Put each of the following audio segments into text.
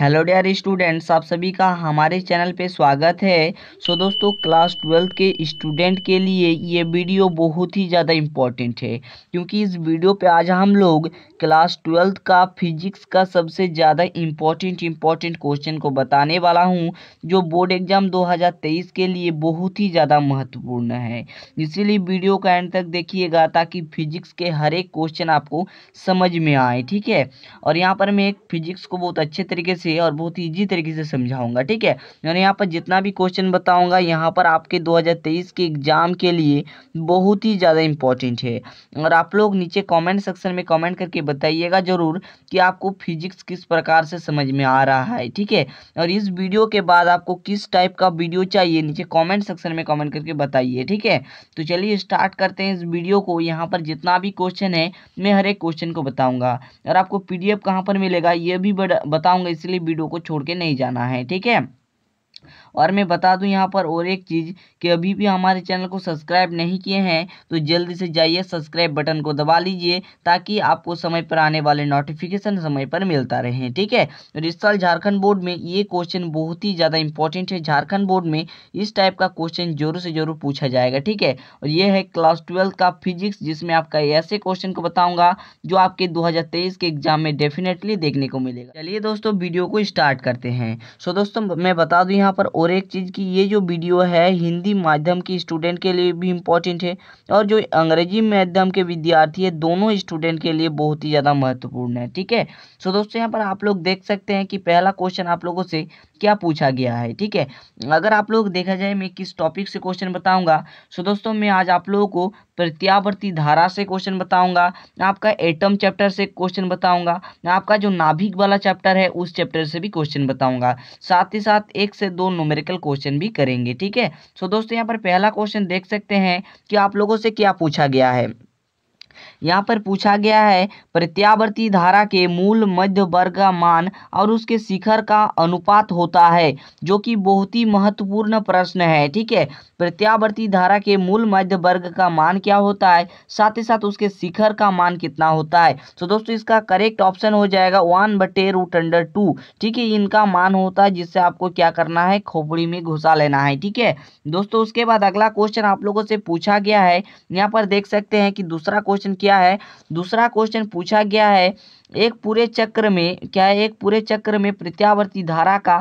hello dear students आप सभी का हमारे चैनल पे स्वागत है सो दोस्तों क्लास ट्वेल्थ के स्टूडेंट के लिए ये वीडियो बहुत ही ज़्यादा इम्पॉर्टेंट है क्योंकि इस वीडियो पे आज हम लोग क्लास ट्वेल्थ का फिजिक्स का सबसे ज़्यादा इम्पॉर्टेंट इम्पॉर्टेंट क्वेश्चन को बताने वाला हूँ जो बोर्ड एग्जाम दो के लिए बहुत ही ज़्यादा महत्वपूर्ण है इसीलिए वीडियो का एंड तक देखिएगा ताकि फिजिक्स के हर एक क्वेश्चन आपको समझ में आए ठीक है और यहाँ पर मैं एक फिजिक्स को बहुत अच्छे तरीके से से और बहुत ईजी तरीके से समझाऊंगा ठीक है यानी यहाँ पर जितना भी क्वेश्चन बताऊंगा यहाँ पर आपके 2023 के एग्ज़ाम के लिए बहुत ही ज़्यादा इंपॉर्टेंट है और आप लोग नीचे कमेंट सेक्शन में कमेंट करके बताइएगा ज़रूर कि आपको फिजिक्स किस प्रकार से समझ में आ रहा है ठीक है और इस वीडियो के बाद आपको किस टाइप का वीडियो चाहिए नीचे कॉमेंट सेक्शन में कॉमेंट करके बताइए ठीक है तो चलिए स्टार्ट करते हैं इस वीडियो को यहाँ पर जितना भी क्वेश्चन है मैं हर एक क्वेश्चन को बताऊँगा और आपको पी डी पर मिलेगा ये भी बताऊँगा इसलिए वीडियो को छोड़ के नहीं जाना है ठीक है और मैं बता दूं यहाँ पर और एक चीज़ कि अभी भी हमारे चैनल को सब्सक्राइब नहीं किए हैं तो जल्दी से जाइए सब्सक्राइब बटन को दबा लीजिए ताकि आपको समय पर आने वाले नोटिफिकेशन समय पर मिलता रहे ठीक है और इस साल झारखंड बोर्ड में ये क्वेश्चन बहुत ही ज़्यादा इंपॉर्टेंट है झारखंड बोर्ड में इस टाइप का क्वेश्चन जरूर से जरूर पूछा जाएगा ठीक है और ये है क्लास ट्वेल्थ का फिजिक्स जिसमें आपका ऐसे क्वेश्चन को बताऊँगा जो आपके दो के एग्जाम में डेफिनेटली देखने को मिलेगा चलिए दोस्तों वीडियो को स्टार्ट करते हैं सो दोस्तों मैं बता दूँ यहाँ यहाँ पर और एक चीज़ की ये जो वीडियो है हिंदी माध्यम की स्टूडेंट के लिए भी इम्पोर्टेंट है और जो अंग्रेजी माध्यम के विद्यार्थी है दोनों स्टूडेंट के लिए बहुत ही ज़्यादा महत्वपूर्ण है ठीक है सो दोस्तों यहाँ पर आप लोग देख सकते हैं कि पहला क्वेश्चन आप लोगों से क्या पूछा गया है ठीक है अगर आप लोग देखा जाए मैं किस टॉपिक से क्वेश्चन बताऊंगा सो दोस्तों मैं आज आप लोगों को प्रत्यावर्ती धारा से क्वेश्चन बताऊंगा आपका एटम चैप्टर से क्वेश्चन बताऊंगा आपका जो नाभिक वाला चैप्टर है उस चैप्टर से भी क्वेश्चन बताऊंगा साथ ही साथ एक से दो नोमेरिकल क्वेश्चन भी करेंगे ठीक है सो दोस्तों यहाँ पर पहला क्वेश्चन देख सकते हैं कि आप लोगों से क्या पूछा गया है यहाँ पर पूछा गया है प्रत्यावर्ती धारा के मूल मध्य वर्ग का मान और उसके शिखर का अनुपात होता है जो कि बहुत ही महत्वपूर्ण प्रश्न है ठीक है प्रत्यावर्ती धारा के मूल मध्य वर्ग का मान क्या होता है साथ ही साथ उसके शिखर का मान कितना होता है तो दोस्तों इसका करेक्ट ऑप्शन हो जाएगा वन बटे रूट अंडर टू ठीक है इनका मान होता है जिससे आपको क्या करना है खोपड़ी में घुसा लेना है ठीक है दोस्तों उसके बाद अगला क्वेश्चन आप लोगों से पूछा गया है यहाँ पर देख सकते हैं कि दूसरा क्वेश्चन क्या किया है दूसरा क्वेश्चन पूछा गया है एक पूरे चक्र में क्या है एक पूरे चक्र में प्रत्यावर्ती धारा का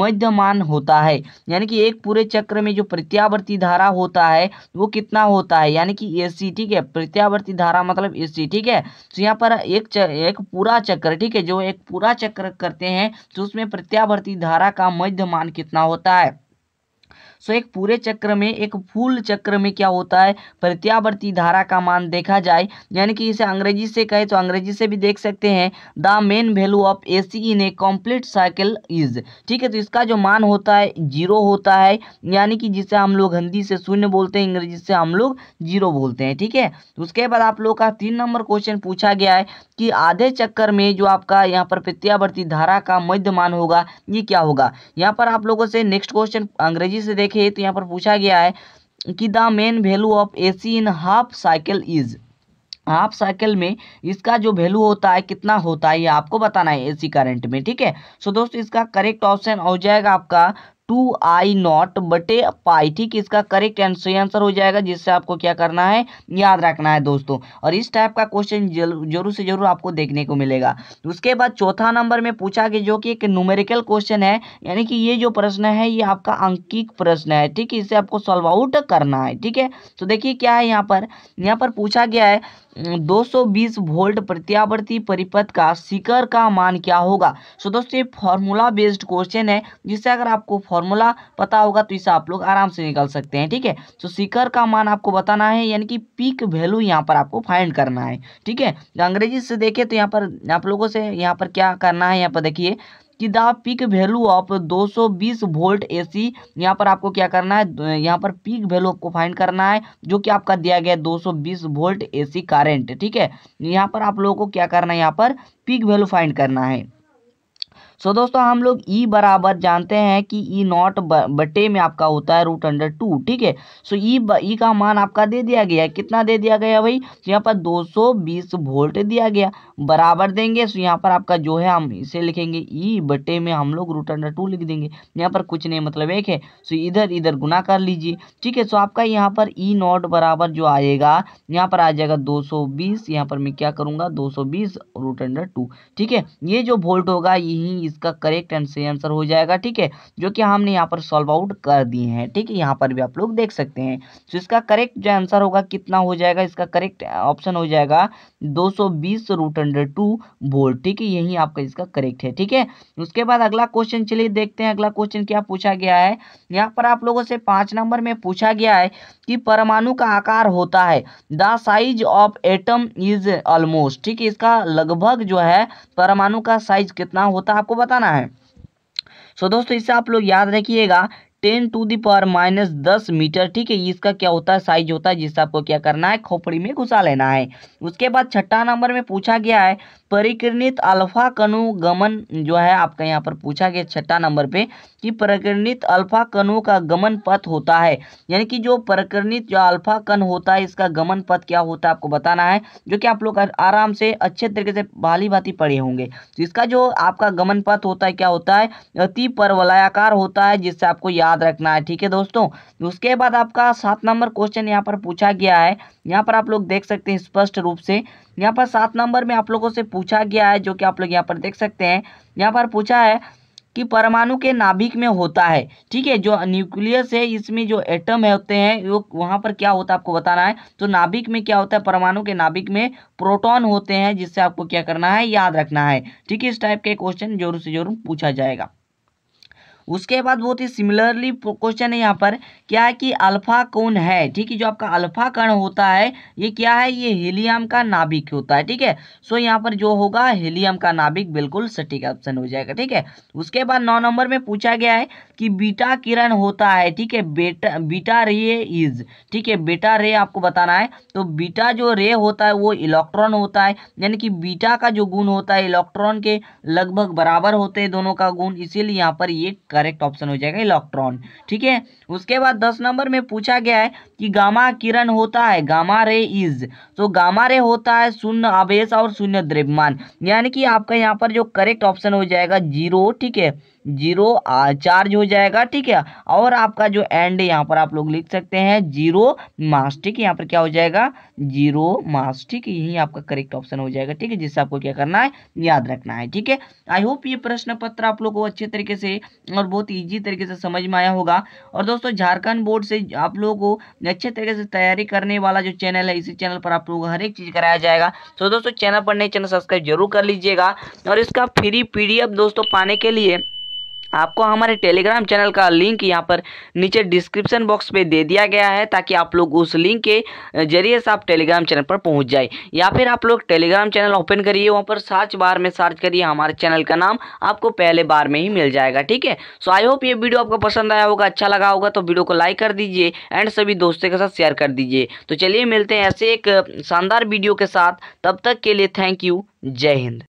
मध्यमान होता है यानी कि एक पूरे चक्र में जो प्रत्यावर्ती धारा होता है वो कितना होता है यानी कि ए सी ठीक है प्रत्यावर्ती धारा मतलब ए सी ठीक है तो यहाँ पर एक च, एक पूरा चक्र ठीक है जो एक पूरा चक्र करते हैं तो उसमें प्रत्यावर्ती धारा का मध्यमान कितना होता है सो एक पूरे चक्र में एक फूल चक्र में क्या होता है प्रत्यावर्ती धारा का मान देखा जाए यानी कि इसे अंग्रेजी से कहे तो अंग्रेजी से भी देख सकते हैं the mean value of A C in a complete cycle is ठीक है तो इसका जो मान होता है जीरो होता है यानी कि जिसे हम लोग हिंदी से शून्य बोलते हैं अंग्रेजी से हम लोग जीरो बोलते हैं ठीक है उसके बाद आप लोग का तीन नंबर क्वेश्चन पूछा गया है कि आधे चक्कर में जो आपका यहाँ पर प्रत्यावर्ती धारा का मध्य मान होगा ये क्या होगा यहाँ पर आप लोगों से नेक्स्ट क्वेश्चन अंग्रेजी से देख देखिए तो यहाँ पर पूछा गया है कि the mean value of AC in half cycle is half cycle में इसका जो वैल्यू होता है कितना होता है ये आपको बताना है एसी करंट में ठीक है सो दोस्तों इसका करेक्ट ऑप्शन हो जाएगा आपका टू आई नॉट बटे पाई ठीक इसका करेक्ट आंसर आंसर हो जाएगा जिससे आपको क्या करना है याद रखना है दोस्तों और इस टाइप का क्वेश्चन जरूर से जरूर आपको देखने को मिलेगा उसके बाद चौथा नंबर में पूछा कि जो कि एक न्यूमेरिकल क्वेश्चन है यानी कि ये जो प्रश्न है ये आपका अंकिक प्रश्न है ठीक है इसे आपको सॉल्व आउट करना है ठीक है तो देखिए क्या है यहाँ पर यहाँ पर पूछा गया है 220 वोल्ट प्रत्यावर्ती परिपथ का शिखर का मान क्या होगा सो so, दोस्तों ये फॉर्मूला बेस्ड क्वेश्चन है जिससे अगर आपको फॉर्मूला पता होगा तो इसे आप लोग आराम से निकल सकते हैं ठीक है सो so, शिखर का मान आपको बताना है यानी कि पीक वैल्यू यहाँ पर आपको फाइंड करना है ठीक है तो अंग्रेजी से देखें तो यहाँ पर आप लोगों से यहाँ पर क्या करना है यहाँ पर देखिए कि the peak value of 220 volt AC यहाँ पर आपको क्या करना है यहाँ पर पीक वैल्यू आपको फाइंड करना है जो कि आपका दिया गया है 220 वोल्ट एसी सी ठीक है यहाँ पर आप लोगों को क्या करना है यहाँ पर पीक वैल्यू फाइंड करना है सो so, दोस्तों हम लोग ई e बराबर जानते हैं कि ई e नॉट बटे में आपका होता है रूट अंडर टू ठीक है सो ई e ई का मान आपका दे दिया गया कितना दे दिया गया भाई तो यहाँ पर 220 वोल्ट दिया गया बराबर देंगे सो यहाँ पर आपका जो है हम इसे लिखेंगे ई बटे में हम लोग रूट अंडर टू लिख देंगे यहाँ पर कुछ नहीं मतलब एक है सो इधर इधर गुना कर लीजिए ठीक है सो आपका यहाँ पर ई नॉट बराबर जो आएगा यहाँ पर आ जाएगा दो सौ बीस यहाँ पर मैं क्या करूँगा दो सौ बीस रूट अंडर टू ठीक है ये जो वोल्ट होगा यही इसका करेक्ट आंसर आंसर हो जाएगा ठीक है जो कि हमने यहाँ पर सॉल्व आउट कर दिए हैं ठीक है यहाँ पर भी आप लोग देख सकते हैं तो इसका करेक्ट जो आंसर होगा कितना हो जाएगा इसका करेक्ट ऑप्शन हो जाएगा दो सौ बीस ठीक है यही आपका इसका करेक्ट है ठीक है उसके बाद अगला क्वेश्चन चलिए देखते हैं अगला क्वेश्चन क्या पूछा गया है यहाँ पर आप लोगों से पाँच नंबर में पूछा गया है कि परमाणु का आकार होता है the size of atom is almost ठीक है इसका लगभग जो है परमाणु का साइज कितना होता है आपको बताना है सो दोस्तों इससे आप लोग याद रखिएगा ten to the power minus दस मीटर ठीक है इसका क्या होता है साइज होता है जिससे आपको क्या करना है खोपड़ी में घुसा लेना है उसके बाद छठा नंबर में पूछा गया है परिकिरणित अल्फा गमन जो है आपका यहाँ पर पूछा गया छठा नंबर पे कि परिकिरणित अल्फा कणु का गमन पथ होता है यानी कि जो परिकिरणित जो अल्फा कण होता है इसका गमन पथ क्या होता है आपको बताना है जो कि आप लोग आराम से अच्छे तरीके से भाली भांति पढ़े होंगे तो इसका जो आपका गमन पथ होता है क्या होता है अति परवलयाकार होता है जिससे आपको याद याद रखना है ठीक है दोस्तों उसके बाद आपका सात नंबर क्वेश्चन यहाँ पर पूछा गया है यहाँ पर आप लोग देख सकते हैं स्पष्ट रूप से यहाँ पर सात नंबर में आप लोगों से पूछा गया है जो कि आप लोग यहाँ पर देख सकते हैं यहाँ पर पूछा है कि परमाणु के नाभिक में होता है ठीक है जो न्यूक्लियस है इसमें जो एटम है होते हैं वो वहाँ पर क्या होता है आपको बताना है तो नाभिक में क्या होता है परमाणु के नाभिक में प्रोटॉन होते हैं जिससे आपको क्या करना है याद रखना है ठीक है इस टाइप के क्वेश्चन जरूर से जरूर पूछा जाएगा उसके बाद बहुत ही सिमिलरली क्वेश्चन है यहाँ पर क्या है कि अल्फा कौन है ठीक है जो आपका अल्फा कण होता है ये क्या है ये हीलियम का नाभिक होता है ठीक है सो यहाँ पर जो होगा हीलियम का नाभिक बिल्कुल सटीक ऑप्शन हो जाएगा ठीक है उसके बाद नौ नंबर में पूछा गया है कि बीटा किरण होता है ठीक है बेटा बीटा रे इज ठीक है बेटा रे आपको बताना है तो बीटा जो रे होता है वो इलेक्ट्रॉन होता है यानी कि बीटा का जो गुण होता है इलेक्ट्रॉन के लगभग बराबर होते हैं दोनों का गुण इसीलिए यहाँ पर ये कर करेक्ट ऑप्शन हो जाएगा इलेक्ट्रॉन ठीक है उसके बाद दस नंबर में पूछा गया है कि गामा किरण होता है गामा रे इज तो गामा रे होता है शून्य आवेश और शून्य द्रव्यमान यानी कि आपका यहाँ पर जो करेक्ट ऑप्शन हो जाएगा जीरो ठीक है जीरो चार्ज हो जाएगा ठीक है और आपका जो एंड यहाँ पर आप लोग लिख सकते हैं जीरो मास ठीक है यहाँ पर क्या हो जाएगा जीरो मास ठीक है यही आपका करेक्ट ऑप्शन हो जाएगा ठीक है जिससे आपको क्या करना है याद रखना है ठीक है आई होप ये प्रश्न पत्र आप लोग को अच्छे तरीके से और बहुत ईजी तरीके से समझ में आया होगा और दोस्तों झारखंड बोर्ड से आप लोगों को अच्छे तरीके से तैयारी करने वाला जो चैनल है इसी चैनल पर आप लोगों को हर एक चीज़ कराया जाएगा तो दोस्तों चैनल पर नए चैनल सब्सक्राइब जरूर कर लीजिएगा और इसका फ्री पी दोस्तों पाने के लिए आपको हमारे टेलीग्राम चैनल का लिंक यहाँ पर नीचे डिस्क्रिप्शन बॉक्स पे दे दिया गया है ताकि आप लोग उस लिंक के जरिए से आप टेलीग्राम चैनल पर पहुँच जाए या फिर आप लोग टेलीग्राम चैनल ओपन करिए वहाँ पर सर्च बार में सर्च करिए हमारे चैनल का नाम आपको पहले बार में ही मिल जाएगा ठीक है सो आई होप ये वीडियो आपको पसंद आया होगा अच्छा लगा होगा तो वीडियो को लाइक कर दीजिए एंड सभी दोस्तों के साथ शेयर कर दीजिए तो चलिए मिलते हैं ऐसे एक शानदार वीडियो के साथ तब तक के लिए थैंक यू जय हिंद